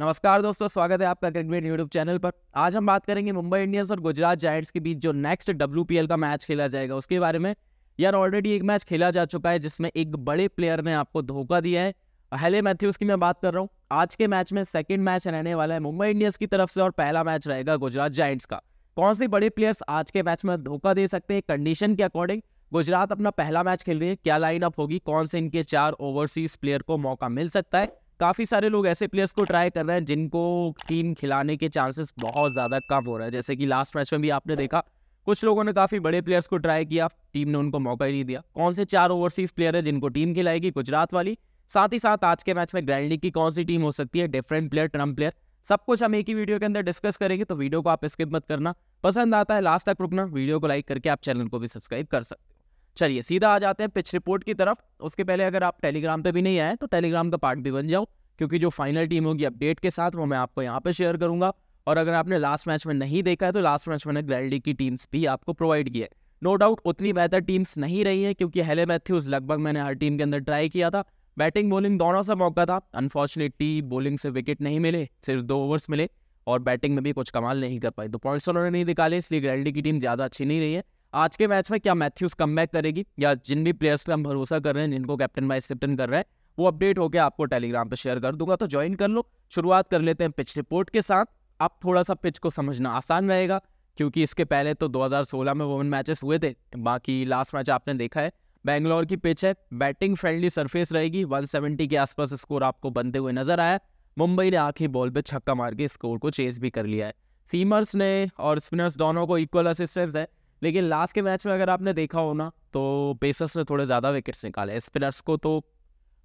नमस्कार दोस्तों स्वागत है आपका क्रिकेट यूट्यूब चैनल पर आज हम बात करेंगे मुंबई इंडियंस और गुजरात जायंट्स के बीच जो नेक्स्ट डब्ल्यू का मैच खेला जाएगा उसके बारे में यार ऑलरेडी एक मैच खेला जा चुका है जिसमें एक बड़े प्लेयर ने आपको धोखा दिया है हेले मैथ्यूज की मैं बात कर रहा हूँ आज के मैच में सेकेंड मैच रहने वाला है मुंबई इंडियंस की तरफ से और पहला मैच रहेगा गुजरात जायंट्स का कौन से बड़े प्लेयर्स आज के मैच में धोखा दे सकते हैं कंडीशन के अकॉर्डिंग गुजरात अपना पहला मैच खेल रही है क्या लाइन अप होगी कौन से इनके चार ओवरसीज प्लेयर को मौका मिल सकता है काफ़ी सारे लोग ऐसे प्लेयर्स को ट्राई कर रहे हैं जिनको टीम खिलाने के चांसेस बहुत ज़्यादा कम हो रहे हैं जैसे कि लास्ट मैच में भी आपने देखा कुछ लोगों ने काफ़ी बड़े प्लेयर्स को ट्राई किया टीम ने उनको मौका ही नहीं दिया कौन से चार ओवरसीज प्लेयर है जिनको टीम खिलाएगी गुजरात वाली साथ ही साथ आज के मैच में ग्रैंड लीग की कौन सी टीम हो सकती है डिफरेंट प्लेयर ट्रम्प प्लेयर सब कुछ हम एक ही वीडियो के अंदर डिस्कस करेंगे तो वीडियो को आप स्किप मत करना पसंद आता है लास्ट तक रुकना वीडियो को लाइक करके आप चैनल को भी सब्सक्राइब कर सकते हो चलिए सीधा आ जाते हैं पिच रिपोर्ट की तरफ उसके पहले अगर आप टेलीग्राम पर भी नहीं आए तो टेलीग्राम का पार्ट भी बन जाओ क्योंकि जो फाइनल टीम होगी अपडेट के साथ वो मैं आपको यहाँ पर शेयर करूँगा और अगर आपने लास्ट मैच में नहीं देखा है तो लास्ट मैच मैंने ग्रैंडी की टीम्स भी आपको प्रोवाइड की है नो डाउट उतनी बेहतर टीम्स नहीं रही है क्योंकि हेले मैथ्यूज लगभग मैंने हर टीम के अंदर ट्राई किया था बैटिंग बॉलिंग दोनों सा मौका था अनफॉर्चुनेटली बॉलिंग से विकेट नहीं मिले सिर्फ दो ओवर्स मिले और बैटिंग में भी कुछ कमाल नहीं कर पाई तो पॉइंट्स तो उन्होंने नहीं निकाले इसलिए ग्रैंडी की टीम ज़्यादा अच्छी नहीं रही है आज के मैच में क्या मैथ्यूज कम करेगी या जिन भी प्लेयर्स पर हम भरोसा कर रहे हैं जिनको कैप्टन वाइस कैप्टन कर रहे हैं वो अपडेट होकर आपको टेलीग्राम पर शेयर कर दूंगा तो ज्वाइन कर लो शुरुआत कर लेते हैं पिच रिपोर्ट के साथ अब थोड़ा सा पिच को समझना आसान रहेगा क्योंकि इसके पहले तो 2016 में वुमेन मैचेस हुए थे बाकी लास्ट मैच आपने देखा है बैंगलोर की पिच है बैटिंग फ्रेंडली सरफेस रहेगी 170 के आसपास स्कोर आपको बनते हुए नजर आया मुंबई ने आखिरी बॉल पे छक्का मार के स्कोर को चेस भी कर लिया है सीमर्स ने और स्पिनर्स दोनों को इक्वल असिस्टेंस है लेकिन लास्ट के मैच में अगर आपने देखा हो ना तो पेसर्स ने थोड़े ज़्यादा विकेट्स निकाले स्पिनर्स को तो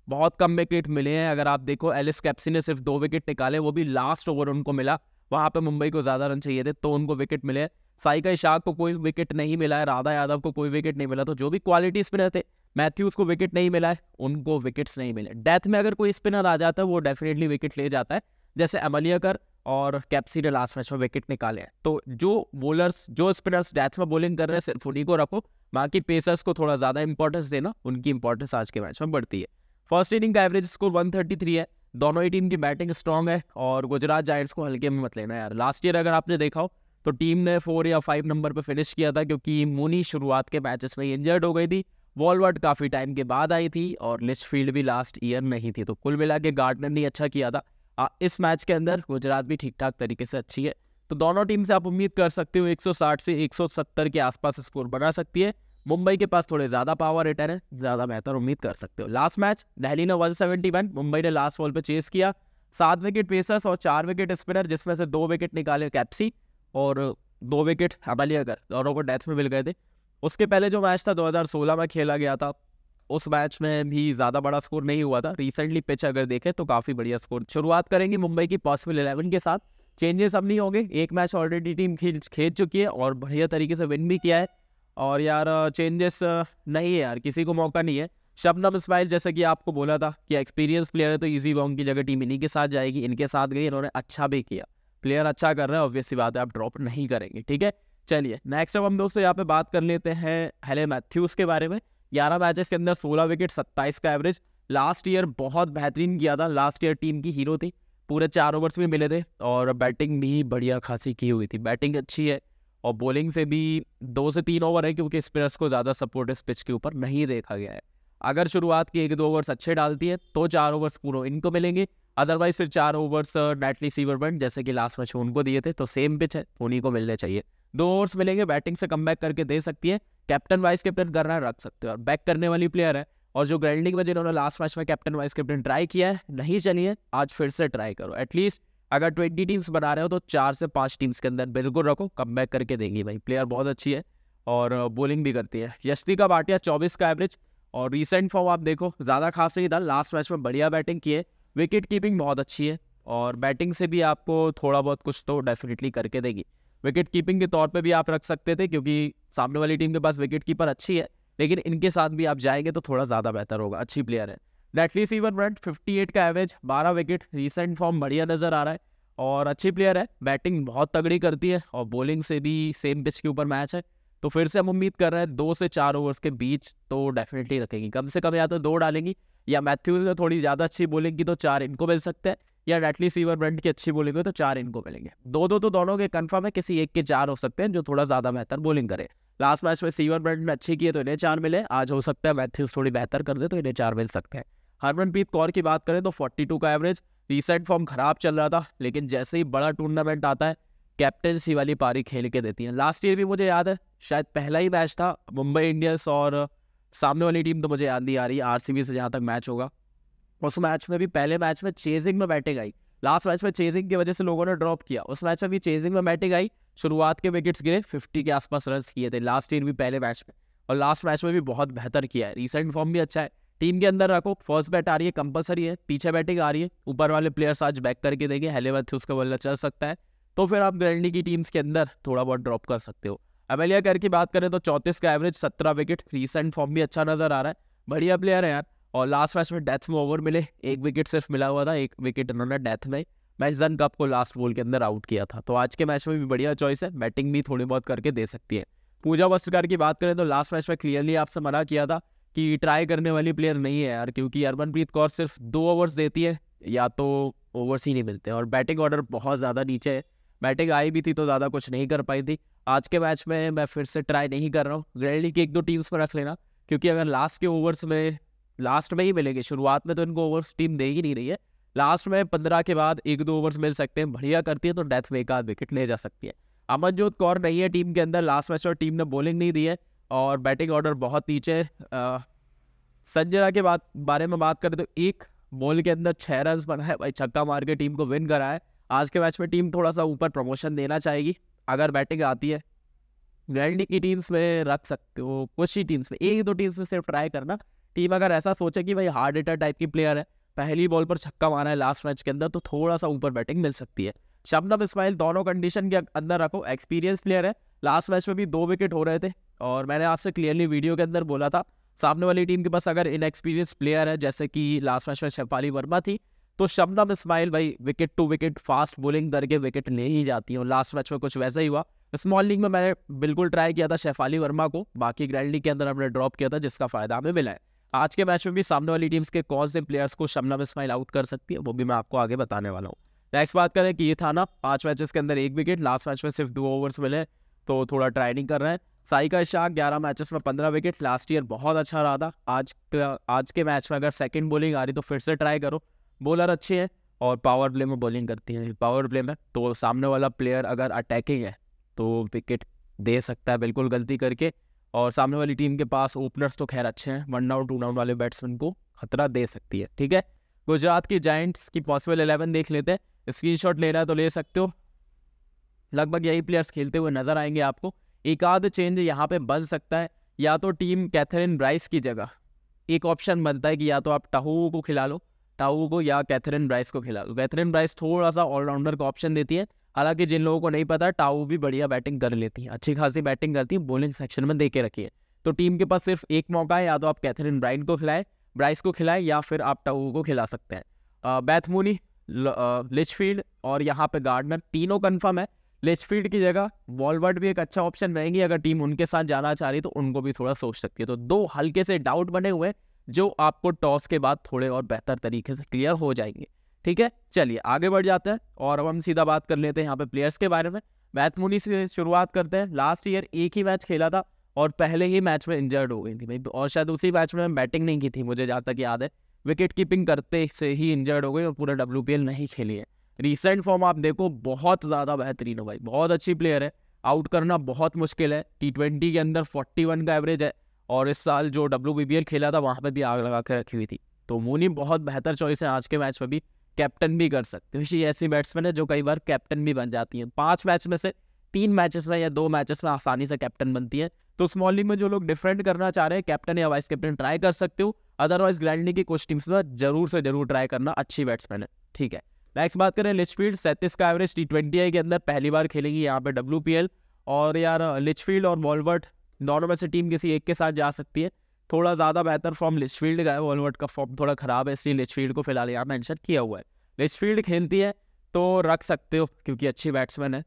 बहुत कम विकेट मिले हैं अगर आप देखो एलिस कैप्सी ने सिर्फ दो विकेट निकाले वो भी लास्ट ओवर उनको मिला वहाँ पे मुंबई को ज़्यादा रन चाहिए थे तो उनको विकेट मिले साइका इशाक को कोई विकेट नहीं मिला है राधा यादव को कोई विकेट नहीं मिला तो जो भी क्वालिटी स्पिनर थे मैथ्यूज को विकेट नहीं मिला है उनको विकेट्स नहीं मिले डेथ में अगर कोई स्पिनर आ जाता है वो डेफिनेटली विकेट ले जाता है जैसे अमलियाकर और कैप्सी ने लास्ट मैच में विकेट निकाले हैं तो जो बोलर्स जो स्पिनर्स डेथ में बोलिंग कर रहे हैं सिर्फ उन्हीं को रखो बाकी पेसर्स को थोड़ा ज़्यादा इंपॉर्टेंस देना उनकी इंपॉर्टेंस आज के मैच में बढ़ती है फर्स्ट इनिंग का एवरेज स्कोर 133 है दोनों ही टीम की बैटिंग स्ट्रांग है और गुजरात जायंट्स को हल्के में मत लेना यार लास्ट ईयर अगर आपने देखा हो तो टीम ने फोर या फाइव नंबर पर फिनिश किया था क्योंकि मुनी शुरुआत के मैचेस में इंजर्ड हो गई थी वॉलवर्ड काफ़ी टाइम के बाद आई थी और फील्ड भी लास्ट ईयर नहीं थी तो कुल मिला के गार्डनर ने अच्छा किया था आ, इस मैच के अंदर गुजरात भी ठीक ठाक तरीके से अच्छी है तो दोनों टीम से आप उम्मीद कर सकते हो 160 से 170 के आसपास स्कोर बना सकती है मुंबई के पास थोड़े ज़्यादा पावर रिटर्न है ज़्यादा बेहतर उम्मीद कर सकते हो लास्ट मैच दहली ने 171 मुंबई ने लास्ट बॉल पे चेस किया सात विकेट पेसर्स और चार विकेट स्पिनर जिसमें से दो विकेट निकाले कैप्सी और दो विकेट अबलियागर दोनों को डेथ में मिल गए थे उसके पहले जो मैच था 2016 में खेला गया था उस मैच में भी ज़्यादा बड़ा स्कोर नहीं हुआ था रिसेंटली पिच अगर देखें तो काफ़ी बढ़िया स्कोर शुरुआत करेंगे मुंबई की पॉसिबल इलेवन के साथ चेंजेस अब नहीं होंगे एक मैच ऑलरेडी टीम खेल खेल चुकी है और बढ़िया तरीके से विन भी किया है और यार चेंजेस नहीं है यार किसी को मौका नहीं है शबनम इस्माइल जैसे कि आपको बोला था कि एक्सपीरियंस प्लेयर है तो इजी बॉन्ग की जगह टीम इन्हीं के साथ जाएगी इनके साथ गई इन्होंने अच्छा भी किया प्लेयर अच्छा कर रहे हैं ऑब्वियसली बात है आप ड्रॉप नहीं करेंगे ठीक है चलिए नेक्स्ट अब हम दोस्तों यहाँ पे बात कर लेते हैं हेले मैथ्यूज़ के बारे में ग्यारह मैचेस के अंदर सोलह विकेट सत्ताईस का एवरेज लास्ट ईयर बहुत बेहतरीन किया था लास्ट ईयर टीम की हीरो थी पूरे चार ओवर्स में मिले थे और बैटिंग भी बढ़िया खासी की हुई थी बैटिंग अच्छी है और बॉलिंग से भी दो से तीन ओवर है क्योंकि स्पिनर्स को ज़्यादा सपोर्ट इस पिच के ऊपर नहीं देखा गया है अगर शुरुआत के एक दो ओवर्स अच्छे डालती है तो चार ओवर्स पूरे इनको मिलेंगे अदरवाइज फिर चार ओवर्स सीवर सीवरमेंट जैसे कि लास्ट मैच उनको दिए थे तो सेम पिच है उन्हीं को मिलने चाहिए दो ओवर्स मिलेंगे बैटिंग से कम करके दे सकती है कैप्टन वाइस कैप्टन करना रख सकते हो और बैक करने वाली प्लेयर है और जो ग्रैंडिंग में जिन्होंने लास्ट मैच में कैप्टन वाइस कैप्टन ट्राई किया है नहीं चलिए आज फिर से ट्राई करो एटलीस्ट अगर ट्वेंटी टीम्स बना रहे हो तो चार से पाँच टीम्स के अंदर बिल्कुल रखो कम बैक करके देंगी भाई प्लेयर बहुत अच्छी है और बॉलिंग भी करती है यशती का बाटिया चौबीस का एवरेज और रिसेंट फॉर्म आप देखो ज़्यादा खास नहीं था लास्ट मैच में बढ़िया बैटिंग की है विकेट कीपिंग बहुत अच्छी है और बैटिंग से भी आपको थोड़ा बहुत कुछ तो डेफिनेटली करके देगी विकेट कीपिंग के तौर पे भी आप रख सकते थे क्योंकि सामने वाली टीम के पास विकेट कीपर अच्छी है लेकिन इनके साथ भी आप जाएंगे तो थोड़ा ज़्यादा बेहतर होगा अच्छी प्लेयर है दैट रिसीवर फिफ्टी एट का एवरेज बारह विकेट रिसेंट फॉर्म बढ़िया नजर आ रहा है और अच्छी प्लेयर है बैटिंग बहुत तगड़ी करती है और बॉलिंग से भी सेम पिच के ऊपर मैच है तो फिर से हम उम्मीद कर रहे हैं दो से चार ओवर्स के बीच तो डेफिनेटली रखेंगी कम से कम या तो दो डालेंगी या मैथ्यूज ने थोड़ी ज़्यादा अच्छी बोलिंग की तो चार इनको मिल सकते हैं या डेटली सीवर ब्रेंट की अच्छी बोलिंग हुई तो चार इनको मिलेंगे दो दो तो दोनों के कन्फर्म है किसी एक के चार हो सकते हैं जो थोड़ा ज़्यादा बेहतर बॉलिंग करे लास्ट मैच में सीवर ब्रेंट ने अच्छी की है तो इन्हें चार मिले आज हो सकता है मैथ्यूज थोड़ी बेहतर कर दे तो इन्हें चार मिल सकते हैं हरमनप्रीत कौर की बात करें तो 42 का एवरेज रिसेंट फॉर्म खराब चल रहा था लेकिन जैसे ही बड़ा टूर्नामेंट आता है कैप्टनसी वाली पारी खेल के देती है लास्ट ईयर भी मुझे याद है शायद पहला ही मैच था मुंबई इंडियंस और सामने वाली टीम तो मुझे याद नहीं आ रही आर से जहाँ तक मैच होगा उस मैच में भी पहले मैच में चेजिंग में बैटिंग आई लास्ट मैच में चेजिंग की वजह से लोगों ने ड्रॉप किया उस मैच में भी चेजिंग में बैटिंग आई शुरुआत के विकेट्स गिरे फिफ्टी के आसपास रन किए थे लास्ट ईयर भी पहले मैच में और लास्ट मैच में भी बहुत बेहतर किया है रिसेंट फॉर्म भी अच्छा है टीम के अंदर रखो फर्स्ट बैट आ रही है कंपलसरी है पीछे बैटिंग आ रही है ऊपर वाले प्लेयर्स आज बैक करके देंगे हेलेवथ उसका बल्ला चल सकता है तो फिर आप ग्रैंडी की टीम्स के अंदर थोड़ा बहुत ड्रॉप कर सकते हो अवेलिया कर की बात करें तो चौंतीस का एवरेज सत्रह विकेट रिसेंट फॉर्म भी अच्छा नजर आ रहा है बढ़िया प्लेयर है यार और लास्ट मैच में डेथ में ओवर मिले एक विकेट सिर्फ मिला हुआ था एक विकेट उन्होंने डेथ में मैच जन कप को लास्ट बॉल के अंदर आउट किया था तो आज के मैच में भी बढ़िया चॉइस है बैटिंग भी थोड़ी बहुत करके दे सकती है पूजा वस्त्रकार की बात करें तो लास्ट मैच में क्लियरली आपसे मना किया था कि ट्राई करने वाली प्लेयर नहीं है यार क्योंकि हरमनप्रीत कौर सिर्फ दो ओवर्स देती है या तो ओवर्स ही नहीं मिलते और बैटिंग ऑर्डर बहुत ज़्यादा नीचे है बैटिंग आई भी थी तो ज़्यादा कुछ नहीं कर पाई थी आज के मैच में मैं फिर से ट्राई नहीं कर रहा हूँ ग्रैंडली की एक दो टीम्स पर रख लेना क्योंकि अगर लास्ट के ओवर्स में लास्ट में ही मिलेंगे शुरुआत में तो इनको ओवर्स टीम दे ही नहीं रही है लास्ट में पंद्रह के बाद एक दो ओवर्स मिल सकते हैं बढ़िया करती है तो डेथ में एक आध विकेट ले जा सकती है अमनजोत कौर नहीं है टीम के अंदर लास्ट मैच और टीम ने बॉलिंग नहीं दी है और बैटिंग ऑर्डर बहुत नीचे संजना के बात बारे में बात करें तो एक बॉल के अंदर छः रन बनाए भाई छक्का मार के टीम को विन कराए आज के मैच में टीम थोड़ा सा ऊपर प्रमोशन देना चाहेगी अगर बैटिंग आती है ग्रैंडी की टीम्स में रख सकते हो कुछ ही टीम्स में एक दो टीम्स में सिर्फ ट्राई करना टीम अगर ऐसा सोचे कि भाई हार्ड हिटर टाइप की प्लेयर है पहली बॉल पर छक्का मारा है लास्ट मैच के अंदर तो थोड़ा सा ऊपर बैटिंग मिल सकती है शबनम इस्माइल दोनों कंडीशन के अंदर रखो एक्सपीरियंस प्लेयर है लास्ट मैच में भी दो विकेट हो रहे थे और मैंने आपसे क्लियरली वीडियो के अंदर बोला था सामने वाली टीम के पास अगर इनएक्सपीरियंस प्लेयर है जैसे कि लास्ट मैच में शिवपाली वर्मा थी तो शबनम इस्माइल भाई wicket to wicket fast bowling करके विकेट ले ही जाती हूँ लास्ट मैच में कुछ वैसा ही हुआ स्मॉल लीग में मैंने बिल्कुल ट्राई किया था शेफाली वर्मा को बाकी ग्रैंड लीग के अंदर हमने ड्रॉप किया था जिसका फायदा हमें मिला है आज के मैच में भी सामने वाली टीम्स के कौन से प्लेयर्स को शबनम इस्माइल आउट कर सकती है वो भी मैं आपको आगे बताने वाला हूँ नेक्स्ट बात करें कि ये था ना पाँच मैचेस के अंदर एक विकेट लास्ट मैच में सिर्फ दो ओवर्स मिले तो थोड़ा ट्राइनिंग कर रहे हैं साइका शाह ग्यारह मैचेस में पंद्रह विकेट लास्ट ईयर बहुत अच्छा रहा था आज आज के मैच में अगर सेकंड बॉलिंग आ रही तो फिर से ट्राई करो बॉलर अच्छे हैं और पावर प्ले में बॉलिंग करती है पावर प्ले में तो सामने वाला प्लेयर अगर अटैकिंग है तो विकेट दे सकता है बिल्कुल गलती करके और सामने वाली टीम के पास ओपनर्स तो खैर अच्छे हैं वन आउट टू आउट वाले बैट्समैन को खतरा दे सकती है ठीक है गुजरात की जाइंट्स की पॉसिबल एलेवन देख लेते हैं स्क्रीन लेना है तो ले सकते हो लगभग यही प्लेयर्स खेलते हुए नजर आएंगे आपको एक आध चेंज यहाँ पे बन सकता है या तो टीम कैथरीन ब्राइस की जगह एक ऑप्शन बनता है कि या तो आप टाहू को खिला लो टाहू को या कैथरीन ब्राइस को खिला लो कैथरीन ब्राइस थोड़ा सा ऑलराउंडर का ऑप्शन देती है हालांकि जिन लोगों को नहीं पता टाऊ भी बढ़िया बैटिंग कर लेती है अच्छी खासी बैटिंग करती है बॉलिंग सेक्शन में दे के रखी है तो टीम के पास सिर्फ एक मौका है या तो आप कैथरीन ब्राइन को खिलाएं ब्राइस को खिलाएं या फिर आप टाऊ को खिला सकते हैं बैथमोनी लिचफील्ड और यहाँ पे गार्डनर तीनों कन्फर्म है लेचफील्ड की जगह वॉलवर्ड भी एक अच्छा ऑप्शन रहेगी अगर टीम उनके साथ जाना चाह रही तो उनको भी थोड़ा सोच सकती है तो दो हल्के से डाउट बने हुए जो आपको टॉस के बाद थोड़े और बेहतर तरीके से क्लियर हो जाएंगे ठीक है चलिए आगे बढ़ जाते हैं और अब हम सीधा बात कर लेते हैं यहाँ पे प्लेयर्स के बारे में मैथमुनी से शुरुआत करते हैं लास्ट ईयर एक ही मैच खेला था और पहले ही मैच में इंजर्ड हो गई थी भाई और शायद उसी मैच में बैटिंग नहीं की थी मुझे जहाँ तक याद है विकेट कीपिंग करते से ही इंजर्ड हो गई और पूरा डब्ल्यू नहीं खेली है रिसेंट फॉर्म आप देखो बहुत ज़्यादा बेहतरीन है भाई बहुत अच्छी प्लेयर है आउट करना बहुत मुश्किल है टी ट्वेंटी के अंदर फोर्टी वन का एवरेज है और इस साल जो डब्ल्यू खेला था वहाँ पर भी आग लगा के रखी हुई थी तो मोनी बहुत बेहतर चॉइस है आज के मैच में भी कैप्टन भी कर सकते हैं ऐसी बैट्समैन है जो कई बार कैप्टन भी बन जाती हैं पांच मैच में से तीन मैचेस में या दो मैचेस में आसानी से कैप्टन बनती है तो स्मॉल लीग में जो लोग डिफरेंट करना चाह रहे हैं कैप्टन या वाइस कैप्टन ट्राई कर सकते हो अदरवाइज ग्रैंड लीग की कुछ टीम्स में जरूर से जरूर ट्राई करना अच्छी बैट्समैन है ठीक है नेक्स्ट बात करें लिचफील्ड सैंतीस का एवरेज टी ट्वेंटी आई के अंदर पहली बार खेलेंगी यहाँ पे डब्ल्यू और यार लिचफील्ड और वॉलवर्ट दोनों में से टीम किसी एक के साथ जा सकती है थोड़ा ज़्यादा बेहतर फॉर्म लिचफील्ड का है वॉलवर्ट का फॉर्म थोड़ा ख़राब है इसलिए लिचफील्ड को फिलहाल यहाँ मैंशन किया हुआ है लिचफील्ड खेलती है तो रख सकते हो क्योंकि अच्छी बैट्समैन है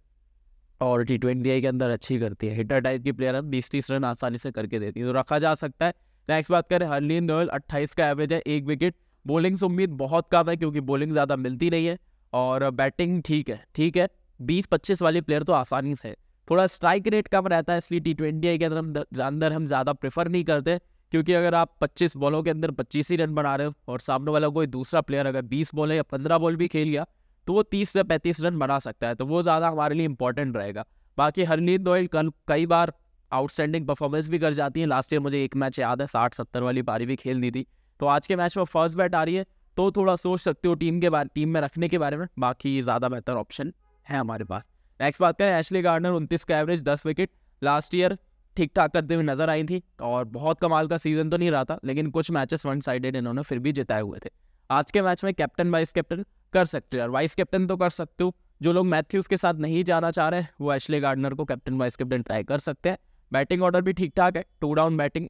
और टी ट्वेंटी आई के अंदर अच्छी करती है हिटर टाइप की प्लेयर है बीस तीस रन आसानी से करके देती है तो रखा जा सकता है नेक्स्ट बात करें हरलीन दोयल अट्ठाईस का एवरेज है एक विकेट बॉलिंग से उम्मीद बहुत कम है क्योंकि बॉलिंग ज़्यादा मिलती नहीं है और बैटिंग ठीक है ठीक है बीस पच्चीस वाले प्लेयर तो आसानी से थोड़ा स्ट्राइक रेट कम रहता है इसलिए टी ट्वेंटी के अंदर हम अंदर हम ज़्यादा प्रेफर नहीं करते क्योंकि अगर आप 25 बॉलों के अंदर 25 ही रन बना रहे हो और सामने वाला कोई दूसरा प्लेयर अगर 20 बॉल या 15 बॉल भी खेल गया तो वो 30 से 35 रन बना सकता है तो वो ज़्यादा हमारे लिए इंपॉर्टेंट रहेगा बाकी हरनीत दोयल कल कई बार आउटस्टैंडिंग परफॉर्मेंस भी कर जाती है लास्ट ईयर मुझे एक मैच याद है साठ सत्तर वाली पारी भी खेल दी थी तो आज के मैच में फर्स्ट बैट आ रही है तो थोड़ा सोच सकते हो टीम के बारे टीम में रखने के बारे में बाकी ज़्यादा बेहतर ऑप्शन है हमारे पास नेक्स्ट बात करें एशली गार्डनर उनतीस का एवरेज दस विकेट लास्ट ईयर ठीक ठाक करते हुए नजर आई थी और बहुत कमाल का सीजन तो नहीं रहा था लेकिन कुछ मैचेस वन साइडेड इन्होंने फिर भी जिताए हुए थे आज के मैच में कैप्टन वाइस कैप्टन कर सकते हो और वाइस कैप्टन तो कर सकते हो जो लोग मैथ्यूज के साथ नहीं जाना चाह रहे हैं वो एशले गार्डनर को कैप्टन वाइस कैप्टन ट्राई कर सकते हैं बैटिंग ऑर्डर भी ठीक ठाक है टू डाउन बैटिंग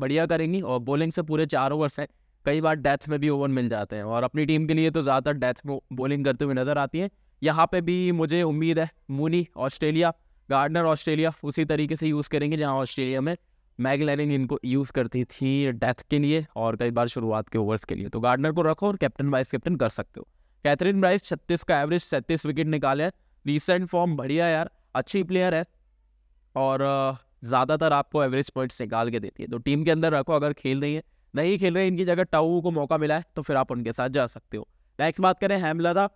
बढ़िया करेंगी और बॉलिंग से पूरे चार ओवर्स हैं कई बार डेथ में भी ओवर मिल जाते हैं और अपनी टीम के लिए तो ज़्यादातर डेथ में बॉलिंग करते हुए नज़र आती है यहाँ पे भी मुझे उम्मीद है मूनी ऑस्ट्रेलिया गार्डनर ऑस्ट्रेलिया उसी तरीके से यूज़ करेंगे जहाँ ऑस्ट्रेलिया में मैगलैनिंग इनको यूज़ करती थी डेथ के लिए और कई बार शुरुआत के ओवर्स के लिए तो गार्डनर को रखो और कैप्टन वाइस कैप्टन कर सकते हो कैथरीन ब्राइस छत्तीस का एवरेज सैंतीस विकेट निकाले हैं रिसेंट फॉर्म बढ़िया यार अच्छी प्लेयर है और ज़्यादातर आपको एवरेज पॉइंट्स निकाल के देती है तो टीम के अंदर रखो अगर खेल रही है नहीं खेल रहे इनकी जगह टाऊ को मौका मिला है तो फिर आप उनके साथ जा सकते हो नेक्स्ट बात करें हेमलदा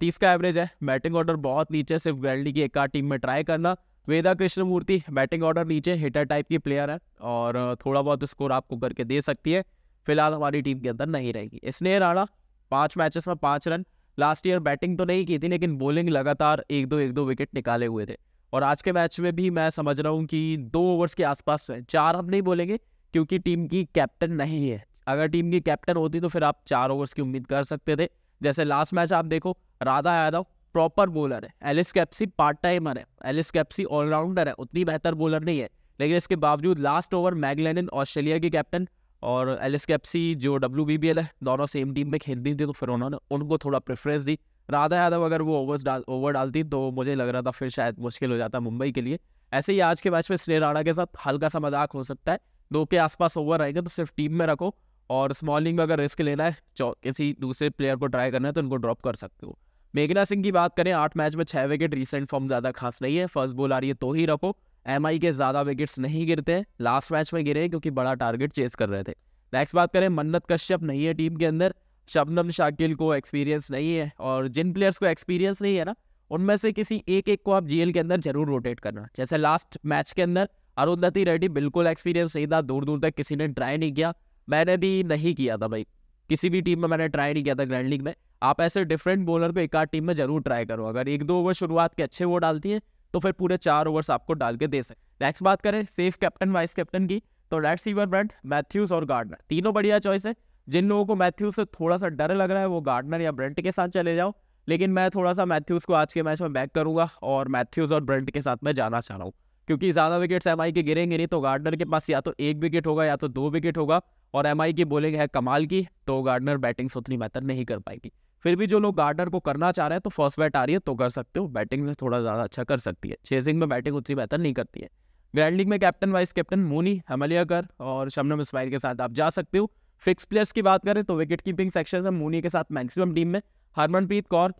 तीस का एवरेज है बैटिंग ऑर्डर बहुत नीचे सिर्फ ग्रैंडी की एक आध टीम में ट्राई करना वेदा कृष्णमूर्ति बैटिंग ऑर्डर नीचे हिटर टाइप की प्लेयर है और थोड़ा बहुत स्कोर आपको करके दे सकती है फिलहाल हमारी टीम के अंदर नहीं रहेगी स्नेह राणा पाँच मैचेस में पाँच रन लास्ट ईयर बैटिंग तो नहीं की थी लेकिन बॉलिंग लगातार एक दो एक दो विकेट निकाले हुए थे और आज के मैच में भी मैं समझ रहा हूँ कि दो ओवर्स के आसपास है चार हम नहीं बोलेंगे क्योंकि टीम की कैप्टन नहीं है अगर टीम की कैप्टन होती तो फिर आप चार ओवर्स की उम्मीद कर सकते थे जैसे लास्ट मैच आप देखो राधा यादव प्रॉपर बॉलर है एलिस कैप्सी पार्ट टाइमर है एलिस कैप्सी ऑलराउंडर है उतनी बेहतर बॉलर नहीं है लेकिन इसके बावजूद लास्ट ओवर मैगलेन ऑस्ट्रेलिया की कैप्टन और एलिस कैप्सी जो डब्ल्यू है दोनों सेम टीम में खेलती थी तो फिर उन्होंने उनको थोड़ा प्रेफरेंस दी राधा यादव अगर वो ओवर डाल ओवर डालती तो मुझे लग रहा था फिर शायद मुश्किल हो जाता मुंबई के लिए ऐसे ही आज के मैच में स्नेह राणा के साथ हल्का सा मजाक हो सकता है दो के आसपास ओवर रहेंगे तो सिर्फ टीम में रखो और स्मॉलिंग में अगर रिस्क लेना है किसी दूसरे प्लेयर को ट्राई करना है तो उनको ड्रॉप कर सकते हो मेघना सिंह की बात करें आठ मैच में छः विकेट रिसेंट फॉर्म ज़्यादा खास नहीं है फर्स्ट बॉल आ रही है तो ही रखो एम के ज़्यादा विकेट्स नहीं गिरते हैं लास्ट मैच में गिरे क्योंकि बड़ा टारगेट चेस कर रहे थे नेक्स्ट बात करें मन्नत कश्यप नहीं है टीम के अंदर शबनम शाकिल को एक्सपीरियंस नहीं है और जिन प्लेयर्स को एक्सपीरियंस नहीं है ना उनमें से किसी एक एक को आप जीएल के अंदर जरूर रोटेट करना जैसे लास्ट मैच के अंदर अरुंधति रेड्डी बिल्कुल एक्सपीरियंस नहीं था दूर दूर तक किसी ने ट्राई नहीं किया मैंने भी नहीं किया था भाई किसी भी टीम में मैंने ट्राई नहीं किया था ग्रैंड लीग में आप ऐसे डिफरेंट बॉलर को एक आध टीम में जरूर ट्राई करो अगर एक दो ओवर शुरुआत के अच्छे वो डालती है तो फिर पूरे चार ओवर्स आपको डाल के दे सकते नेक्स्ट बात करें सेफ कैप्टन वाइस कैप्टन की तो रेड सीवर ब्रेंट मैथ्यूज और गार्डनर तीनों बढ़िया चॉइस है जिन लोगों को मैथ्यूज से थोड़ा सा डर लग रहा है वो गार्डनर या ब्रेंट के साथ चले जाओ लेकिन मैं थोड़ा सा मैथ्यूज को आज के मैच में बैक करूंगा और मैथ्यूज और ब्रेंट के साथ मैं जाना चाह रहा हूँ क्योंकि ज़्यादा विकेट्स एम के गिरेंगे नहीं तो गार्डनर के पास या तो एक विकेट होगा या तो दो विकेट होगा और एम की बॉलिंग है कमाल की तो गार्डनर बैटिंग से उतनी बेहतर नहीं कर पाएगी फिर भी जो लोग गार्डनर को करना चाह रहे हैं तो फर्स्ट बैट आ रही है तो कर सकते हो बैटिंग में थोड़ा ज़्यादा अच्छा कर सकती है चेजिंग में बैटिंग उतनी बेहतर नहीं करती है ग्रैंड लीग में captain vice captain Mooney Amelia Kerr और शमनम इस्माइल के साथ आप जा सकते हो फिक्स प्लेयर्स की बात करें तो विकेट कीपिंग सेक्शन से मोनी के साथ मैक्सिमम टीम में Harmanpreet Kaur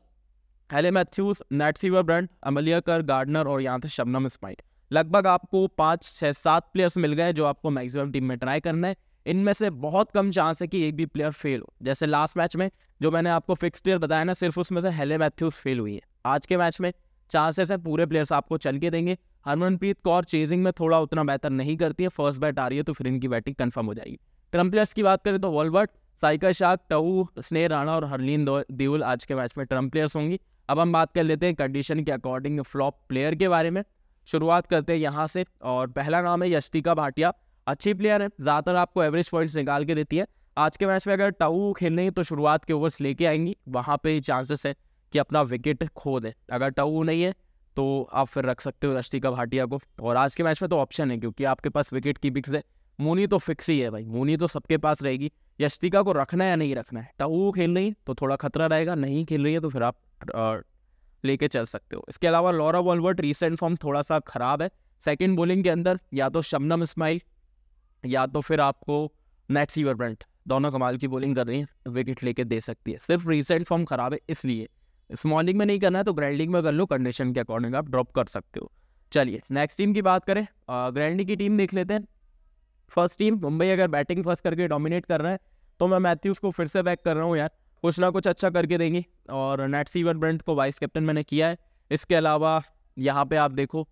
Hayley M Matthews Nat Sciver Brunt Amelia Kerr Gardner और यहाँ थे शबनम इस्माइल लगभग आपको पाँच छः सात प्लेयर्स मिल गए जो आपको मैक्सिमम टीम में ट्राई करना है इनमें से बहुत कम चांस है कि एक भी प्लेयर फेल हो जैसे लास्ट मैच में जो मैंने आपको फिक्स प्लेयर बताया ना सिर्फ उसमें से हेले मैथ्यूज फेल हुई है आज के मैच में चांसेस है पूरे प्लेयर्स आपको चल के देंगे हरमनप्रीत कौर चेजिंग में थोड़ा उतना बेहतर नहीं करती है फर्स्ट बैट आ रही है तो फिर इनकी बैटिंग कन्फर्म हो जाएगी क्रम प्लेयर्स की बात करें तो वॉलवर्ट साइका शाह टहू स्नेह राणा और हरलीन देओल आज के मैच में ट्रम्प प्लेयर्स होंगी अब हम बात कर लेते हैं कंडीशन के अकॉर्डिंग फ्लॉप प्लेयर के बारे में शुरुआत करते हैं यहाँ से और पहला नाम है यष्टिका भाटिया अच्छी प्लेयर है ज़्यादातर आपको एवरेज पॉइंट्स निकाल के देती है आज के मैच में अगर टहू खेलेंगे तो शुरुआत के ओवर्स लेके आएंगी वहाँ पे चांसेस है कि अपना विकेट खो दे अगर टाऊ नहीं है तो आप फिर रख सकते हो रश्तिका भाटिया को और आज के मैच में तो ऑप्शन है क्योंकि आपके पास विकेट की पिक्स है मोनी तो फिक्स ही है भाई मोनी तो सबके पास रहेगी यश्तिका को रखना है या नहीं रखना है टू खेल रही तो थोड़ा खतरा रहेगा नहीं खेल रही है तो फिर आप लेके चल सकते हो इसके अलावा लॉरा वॉलवर्ट रिसेंट फॉर्म थोड़ा सा खराब है सेकेंड बॉलिंग के अंदर या तो शबनम इस्माइल या तो फिर आपको मैक्सी ब्रंट दोनों कमाल की बॉलिंग कर रही हैं विकेट लेके दे सकती है सिर्फ रिसेंट फॉर्म खराब है इसलिए इस मॉर्निंग में नहीं करना है तो ग्रैंडिंग में कर लो कंडीशन के अकॉर्डिंग आप ड्रॉप कर सकते हो चलिए नेक्स्ट टीम की बात करें ग्रैंड की टीम देख लेते हैं फर्स्ट टीम मुंबई अगर बैटिंग फर्स्ट करके डोमिनेट कर रहा है तो मैं मैथ्यूज को फिर से बैक कर रहा हूँ यार कुछ ना कुछ अच्छा करके देंगे और नेट सीवर ब्रेंट को वाइस कैप्टन मैंने किया है इसके अलावा यहाँ पे आप देखो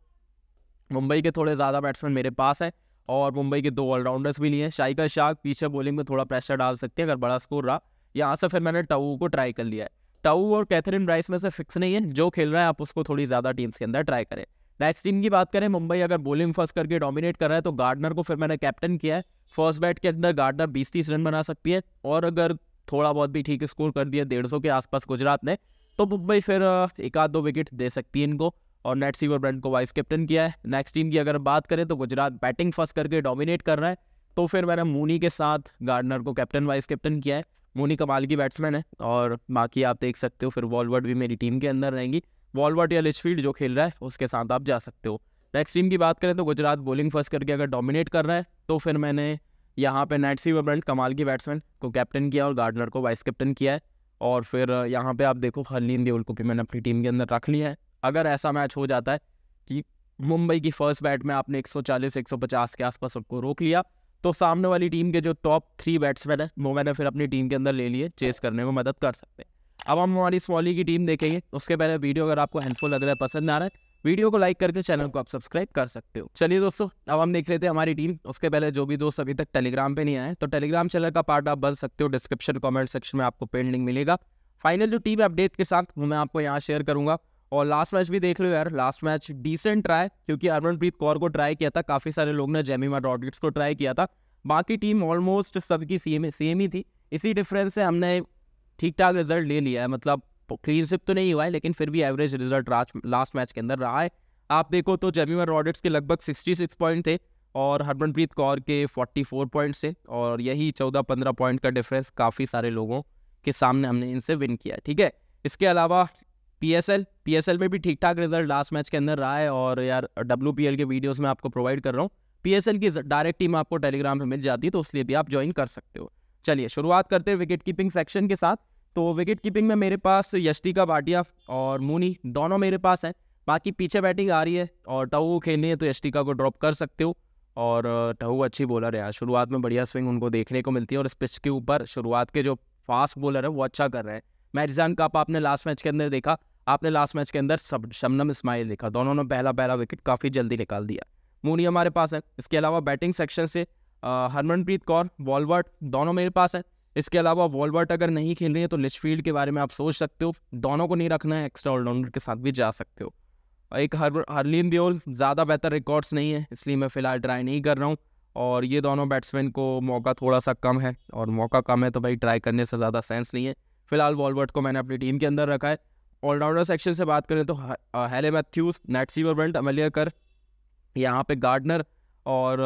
मुंबई के थोड़े ज़्यादा बैट्समैन मेरे पास हैं और मुंबई के दो ऑलराउंडर्स भी लिए हैं शाइका शाक पीछे बॉलिंग में थोड़ा प्रेशर डाल सकते हैं अगर बड़ा स्कोर रहा यहाँ से फिर मैंने टाऊ को ट्राई कर लिया है टाऊ और कैथरीन ब्राइस में से फिक्स नहीं है जो खेल रहा है आप उसको थोड़ी ज़्यादा टीम्स के अंदर ट्राई करें नेक्स्ट टीम की बात करें मुंबई अगर बॉलिंग फर्स्ट करके डोमिनेट कर रहा है तो गार्डनर को फिर मैंने कैप्टन किया है फर्स्ट बैट के अंदर गार्डनर बीस तीस रन बना सकती है और अगर थोड़ा बहुत भी ठीक स्कोर कर दिया डेढ़ के आसपास गुजरात ने तो मुंबई फिर एक आध दो विकेट दे सकती है इनको और नेट सीवर ब्रांड को वाइस कैप्टन किया है नेक्स्ट टीम की अगर बात करें तो गुजरात बैटिंग फर्स्ट करके डोमिनेट कर रहा है तो फिर मैंने मूनी के साथ गार्डनर को कैप्टन वाइस कैप्टन किया है मूनी कमाल की बैट्समैन है और बाकी आप देख सकते हो फिर वॉलवर्ड भी मेरी टीम के अंदर रहेंगी वॉलवर्ट या लिचफील्ड जो खेल रहा है उसके साथ आप जा सकते हो नेक्स्ट टीम की बात करें तो गुजरात बॉलिंग फर्स्ट करके अगर डोमिनेट कर रहा है तो फिर मैंने यहाँ पे नेटसी वर्बल्ट कमाल की बैट्समैन को कैप्टन किया और गार्डनर को वाइस कैप्टन किया है और फिर यहाँ पे आप देखो हरलीन देओल को भी मैंने अपनी टीम के अंदर रख लिया है अगर ऐसा मैच हो जाता है कि मुंबई की फर्स्ट बैट में आपने 140 150 के आसपास सबको रोक लिया तो सामने वाली टीम के जो टॉप थ्री बैट्समैन है वो मैंने फिर अपनी टीम के अंदर ले लिए चेस करने में मदद कर सकते हैं अब हम हमारी इस वॉली की टीम देखेंगे उसके पहले वीडियो अगर आपको हेल्पफुल लग रहा है पसंद आ रहा है वीडियो को लाइक करके चैनल को आप सब्सक्राइब कर सकते हो चलिए दोस्तों अब हम देख लेते हैं हमारी टीम उसके पहले जो भी दोस्त अभी तक टेलीग्राम पे नहीं आए तो टेलीग्राम चैनल का पार्ट आप बन सकते हो डिस्क्रिप्शन कमेंट सेक्शन में आपको पेंड लिंक मिलेगा फाइनल जो टीम अपडेट के साथ वो मैं आपको यहाँ शेयर करूँगा और लास्ट मैच भी देख लो यार लास्ट मैच डिसेंट ट्राए क्योंकि अरमनप्रीत कौर को ट्राई किया था काफ़ी सारे लोग ने जेमी रॉड्रिक्स को ट्राई किया था बाकी टीम ऑलमोस्ट सबकी सेम ही थी इसी डिफरेंस से हमने ठीक ठाक रिजल्ट ले लिया है मतलब क्लीन स्विप तो नहीं हुआ है लेकिन फिर भी एवरेज रिजल्ट लास्ट मैच के अंदर रहा है आप देखो तो जेमिमर रॉडर्ट्स के लगभग सिक्सटी सिक्स पॉइंट थे और हरमनप्रीत कौर के फोर्टी फोर पॉइंट्स थे और यही चौदह पंद्रह पॉइंट का डिफरेंस काफ़ी सारे लोगों के सामने हमने इनसे विन किया ठीक है इसके अलावा P S L P S L में भी ठीक ठाक रिजल्ट लास्ट मैच के अंदर रहा है और यार डब्ल्यू पी एल के वीडियोज़ में आपको प्रोवाइड कर रहा हूँ पी एस एल की डायरेक्ट टीम आपको टेलीग्राम पर मिल जाती है तो उसलिए भी आप ज्वाइन कर सकते हो चलिए शुरुआत करते हैं विकेट कीपिंग सेक्शन के साथ तो विकेट कीपिंग में मेरे पास यष्टिका भाटिया और मुनी दोनों मेरे पास हैं बाकी पीछे बैटिंग आ रही है और टहू खेलनी है तो यष्टिका को ड्रॉप कर सकते हो और टहू अच्छी बॉलर है शुरुआत में बढ़िया स्विंग उनको देखने को मिलती है और इस पिच के ऊपर शुरुआत के जो फास्ट बॉलर है वो अच्छा कर रहे हैं मैरिजान कप आपने लास्ट मैच के अंदर देखा आपने लास्ट मैच के अंदर सब शमनम इस्माइल देखा दोनों ने पहला पहला विकेट काफ़ी जल्दी निकाल दिया मूनी हमारे पास है इसके अलावा बैटिंग सेक्शन से हरमनप्रीत कौर वॉलवर्ट दोनों मेरे पास हैं इसके अलावा वॉलवर्ट अगर नहीं खेल रही है तो लिचफील्ड के बारे में आप सोच सकते हो दोनों को नहीं रखना है एक्स्ट्रा ऑलराउंडर के साथ भी जा सकते हो एक हर हरलीन देओल ज़्यादा बेहतर रिकॉर्ड्स नहीं है इसलिए मैं फ़िलहाल ट्राई नहीं कर रहा हूँ और ये दोनों बैट्समैन को मौका थोड़ा सा कम है और मौका कम है तो भाई ट्राई करने से ज़्यादा सेंस नहीं है फिलहाल वॉलवर्ट को मैंने अपनी टीम के अंदर रखा है ऑलराउंडर सेक्शन से बात करें तो हेले मैथ्यूज नेट सीवर अमलिया कर यहाँ पे गार्डनर और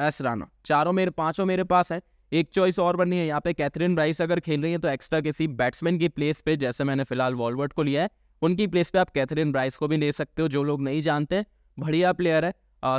एस राना चारों मेरे पांचों मेरे पास हैं एक चॉइस और बननी है यहाँ पे कैथरीन राइस अगर खेल रही है तो एक्स्ट्रा किसी बैट्समैन की प्लेस पे जैसे मैंने फिलहाल वॉलवर्ट को लिया है उनकी प्लेस पे आप कैथरीन राइस को भी ले सकते हो जो लोग नहीं जानते बढ़िया प्लेयर है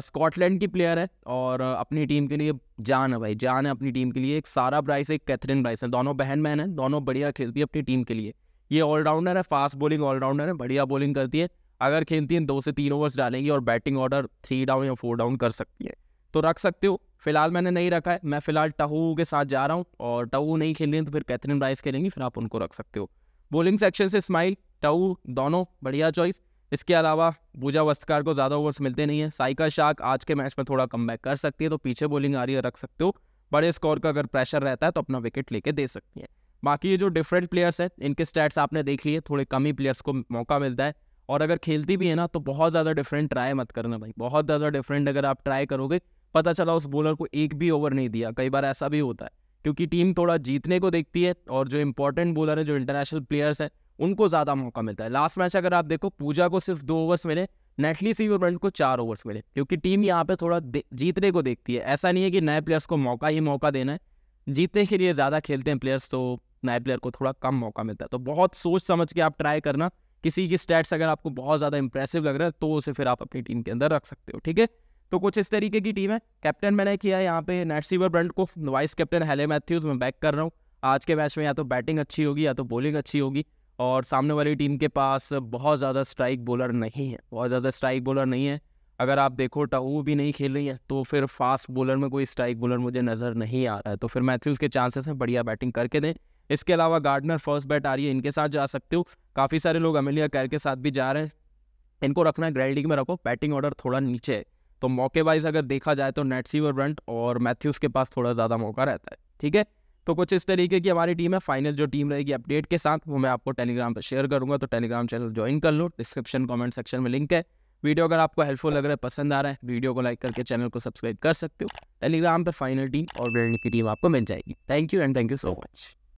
स्कॉटलैंड की प्लेयर है और अपनी टीम के लिए जान है भाई जान है अपनी टीम के लिए एक सारा ब्राइस एक कैथरीन ब्राइस है दोनों बहन बहन है दोनों बढ़िया खेलती है अपनी टीम के लिए ये ऑलराउंडर है फास्ट बॉलिंग ऑलराउंडर है बढ़िया बॉलिंग करती है अगर खेलती है दो से तीन ओवर्स डालेंगी और बैटिंग ऑर्डर थ्री डाउन या फोर डाउन कर सकती है तो रख सकते हो फिलहाल मैंने नहीं रखा है मैं फिलहाल टहू के साथ जा रहा हूँ और टहू नहीं खेल रही तो फिर कैथरीन राइस खेलेंगी फिर आप उनको रख सकते हो बॉलिंग सेक्शन से स्माइल टहू दोनों बढ़िया चॉइस इसके अलावा पूजा वस्तकार को ज़्यादा ओवर्स मिलते नहीं है साइका शाक आज के मैच में थोड़ा कम कर सकती है तो पीछे बॉलिंग आ रही है रख सकते हो बड़े स्कोर का अगर प्रेशर रहता है तो अपना विकेट लेके दे सकती है बाकी ये जो डिफरेंट प्लेयर्स हैं इनके स्टैट्स आपने देख लिए थोड़े कम ही प्लेयर्स को मौका मिलता है और अगर खेलती भी है ना तो बहुत ज़्यादा डिफरेंट ट्राई मत करना भाई बहुत ज़्यादा डिफरेंट अगर आप ट्राई करोगे पता चला उस बॉलर को एक भी ओवर नहीं दिया कई बार ऐसा भी होता है क्योंकि टीम थोड़ा जीतने को देखती है और जो इंपॉर्टेंट बॉलर है जो इंटरनेशनल प्लेयर्स हैं उनको ज़्यादा मौका मिलता है लास्ट मैच अगर आप देखो पूजा को सिर्फ दो ओवर्स मिले नेटली सीवरमेंट को चार ओवर्स मिले क्योंकि टीम यहाँ पर थोड़ा जीतने को देखती है ऐसा नहीं है कि नए प्लेयर्स को मौका ही मौका देना है जीतने के लिए ज़्यादा खेलते हैं प्लेयर्स तो नए प्लेयर को थोड़ा कम मौका मिलता है तो बहुत सोच समझ के आप ट्राई करना किसी की स्टैट्स अगर आपको बहुत ज़्यादा इंप्रेसिव लग रहा है तो उसे फिर आप अपनी टीम के अंदर रख सकते हो ठीक है तो कुछ इस तरीके की टीम है कैप्टन मैंने किया है यहाँ पे सीवर ब्रंट को वाइस कैप्टन हेले मैथ्यूज मैं बैक कर रहा हूँ आज के मैच में या तो बैटिंग अच्छी होगी या तो बॉलिंग अच्छी होगी और सामने वाली टीम के पास बहुत ज़्यादा स्ट्राइक बॉलर नहीं है बहुत ज़्यादा स्ट्राइक बॉलर नहीं है अगर आप देखो टाऊ भी नहीं खेल रही है तो फिर फास्ट बॉलर में कोई स्ट्राइक बॉलर मुझे नज़र नहीं आ रहा है तो फिर मैथ्यूज़ के चांसेस हैं बढ़िया बैटिंग करके दें इसके अलावा गार्डनर फर्स्ट बैट आ रही है इनके साथ जा सकते हो काफ़ी सारे लोग अमेलिया कैर के साथ भी जा रहे हैं इनको रखना है ग्रैंड लीग में रखो बैटिंग ऑर्डर थोड़ा नीचे है तो मौके वाइज अगर देखा जाए तो नेटसी और ब्रंट और मैथ्यूज के पास थोड़ा ज़्यादा मौका रहता है ठीक है तो कुछ इस तरीके की हमारी टीम है फाइनल जो टीम रहेगी अपडेट के साथ वो मैं आपको टेलीग्राम पर शेयर करूँगा तो टेलीग्राम चैनल ज्वाइन कर लो डिस्क्रिप्शन कमेंट सेक्शन में लिंक है वीडियो अगर आपको हेल्पफुल लग रहा है पसंद आ रहा है वीडियो को लाइक करके चैनल को सब्सक्राइब कर सकते हो टेलीग्राम पर फाइनल टीम और ब्रेंड की टीम आपको मिल जाएगी thank you and thank you so much